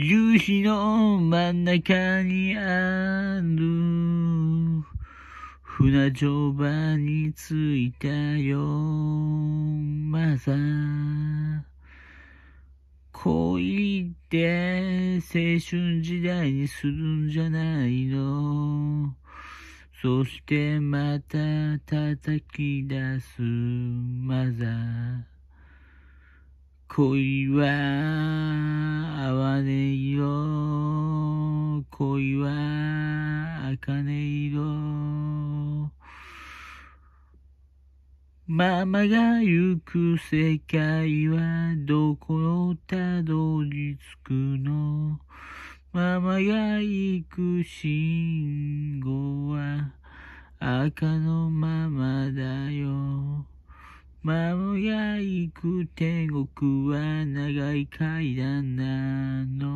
夕日の真ん中にある船乗場に着いたよ、まさ。恋って青春時代にするんじゃないの。そしてまた叩き出すまザ恋は恋は茜色ママが行く世界はどこをたどり着くのママが行く信号は赤のままだよママが行く天国は長い階段なの